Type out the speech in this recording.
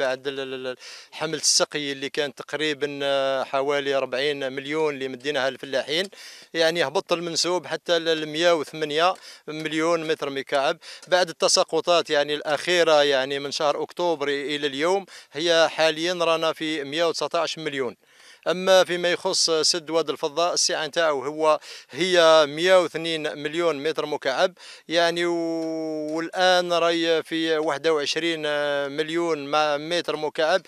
بعد حملة السقي اللي كان تقريبا آه، حوالي 40 مليون اللي مديناها للفلاحين يعني هبط المنسوب حتى ل 108 مليون متر مكعب بعد التساقطات يعني الأخيرة يعني من شهر أكتوبر إلى اليوم هي حاليا رانا في 119 مليون اما فيما يخص سد واد الفضاء السعه نتاعو هو هي 102 مليون متر مكعب يعني والان راهي في 21 مليون متر مكعب